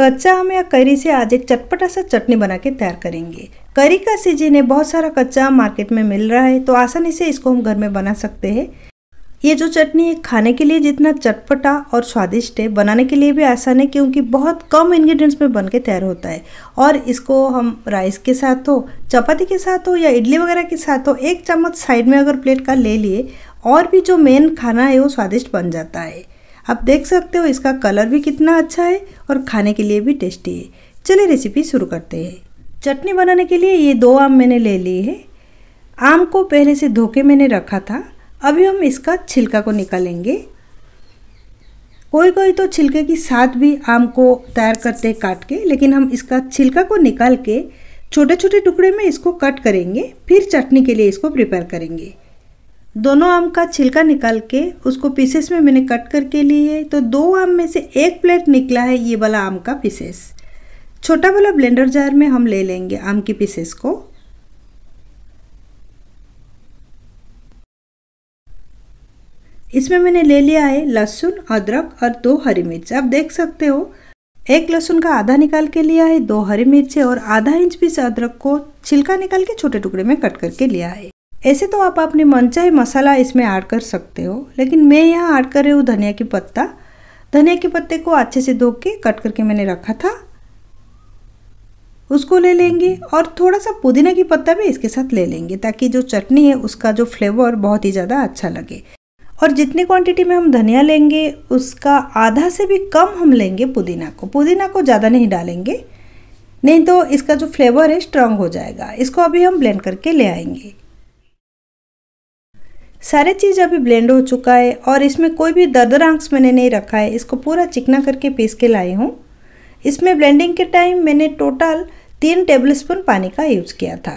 कच्चा आम या करी से आज एक चटपटा सा चटनी बना के तैयार करेंगे करी का सीजन है बहुत सारा कच्चा आम मार्केट में मिल रहा है तो आसानी से इसको हम घर में बना सकते हैं ये जो चटनी है खाने के लिए जितना चटपटा और स्वादिष्ट है बनाने के लिए भी आसान है क्योंकि बहुत कम इंग्रेडिएंट्स में बन के तैयार होता है और इसको हम राइस के साथ हो चपाती के साथ हो या इडली वगैरह के साथ हो एक चम्मच साइड में अगर प्लेट का ले लिए और भी जो मेन खाना है वो स्वादिष्ट बन जाता है आप देख सकते हो इसका कलर भी कितना अच्छा है और खाने के लिए भी टेस्टी है चलिए रेसिपी शुरू करते हैं चटनी बनाने के लिए ये दो आम मैंने ले लिए है आम को पहले से धोके मैंने रखा था अभी हम इसका छिलका को निकालेंगे कोई कोई तो छिलके के साथ भी आम को तैयार करते काट के लेकिन हम इसका छिलका को निकाल के छोटे छोटे टुकड़े में इसको कट करेंगे फिर चटनी के लिए इसको प्रिपेयर करेंगे दोनों आम का छिलका निकाल के उसको पीसेस में मैंने कट करके लिए है तो दो आम में से एक प्लेट निकला है ये वाला आम का पीसेस छोटा वाला ब्लेंडर जार में हम ले लेंगे आम की पीसेस को इसमें मैंने ले लिया है लहसुन अदरक और दो हरी मिर्च आप देख सकते हो एक लहसुन का आधा निकाल के लिया है दो हरी मिर्चें और आधा इंच पीस अदरक को छिलका निकाल के छोटे टुकड़े में कट करके लिया है ऐसे तो आप अपने मनचाही मसाला इसमें ऐड कर सकते हो लेकिन मैं यहाँ ऐड कर रही हूँ धनिया की पत्ता धनिया के पत्ते को अच्छे से धो के कट करके मैंने रखा था उसको ले लेंगे और थोड़ा सा पुदीना की पत्ता भी इसके साथ ले लेंगे ताकि जो चटनी है उसका जो फ्लेवर बहुत ही ज़्यादा अच्छा लगे और जितनी क्वांटिटी में हम धनिया लेंगे उसका आधा से भी कम हम लेंगे पुदीना को पुदीना को ज़्यादा नहीं डालेंगे नहीं तो इसका जो फ्लेवर है स्ट्रांग हो जाएगा इसको अभी हम ब्लेंड करके ले आएंगे सारे चीज़ अभी ब्लेंड हो चुका है और इसमें कोई भी दर्द रंग्स मैंने नहीं रखा है इसको पूरा चिकना करके पीस के लाई हूँ इसमें ब्लेंडिंग के टाइम मैंने टोटल तीन स्पून पानी का यूज़ किया था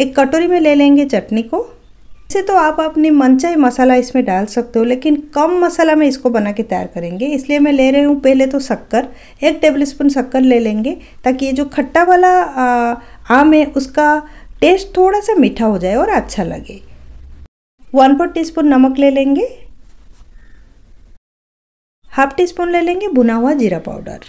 एक कटोरी में ले लेंगे चटनी को इसे तो आप अपनी मनचाही मसाला इसमें डाल सकते हो लेकिन कम मसाला में इसको बना के तैयार करेंगे इसलिए मैं ले रही हूँ पहले तो शक्कर एक टेबल स्पून शक्कर ले लेंगे ताकि ये जो खट्टा वाला आम है उसका टेस्ट थोड़ा सा मीठा हो जाए और अच्छा लगे वन फोर टी स्पून नमक ले लेंगे हाफ टी स्पून ले लेंगे भुना हुआ जीरा पाउडर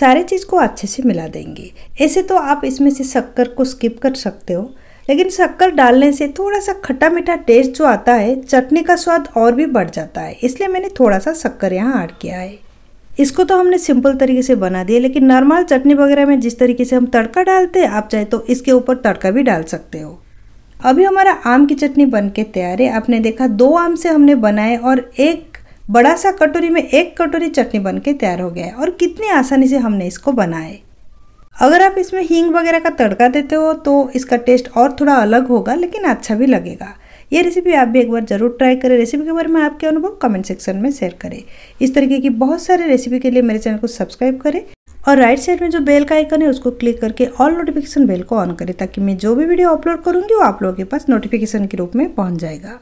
सारे चीज़ को अच्छे से मिला देंगे ऐसे तो आप इसमें से शक्कर को स्किप कर सकते हो लेकिन शक्कर डालने से थोड़ा सा खट्टा मीठा टेस्ट जो आता है चटनी का स्वाद और भी बढ़ जाता है इसलिए मैंने थोड़ा सा शक्कर यहाँ ऐड किया है इसको तो हमने सिंपल तरीके से बना दिया लेकिन नॉर्मल चटनी वगैरह में जिस तरीके से हम तड़का डालते हैं आप चाहे तो इसके ऊपर तड़का भी डाल सकते हो अभी हमारा आम की चटनी बन के तैयार है आपने देखा दो आम से हमने बनाए और एक बड़ा सा कटोरी में एक कटोरी चटनी बन के तैयार हो गया है और कितनी आसानी से हमने इसको बनाए अगर आप इसमें हींग वगैरह का तड़का देते हो तो इसका टेस्ट और थोड़ा अलग होगा लेकिन अच्छा भी लगेगा ये रेसिपी आप भी एक बार ज़रूर ट्राई करें रेसिपी के बारे में आपके अनुभव कमेंट सेक्शन में शेयर करें इस तरीके की बहुत सारे रेसिपी के लिए मेरे चैनल को सब्सक्राइब करें और राइट साइड में जो बेल का आइकन है उसको क्लिक करके ऑल नोटिफिकेशन बेल को ऑन करें ताकि मैं जो भी वीडियो अपलोड करूँगी वो आप लोगों के पास नोटिफिकेशन के रूप में पहुँच जाएगा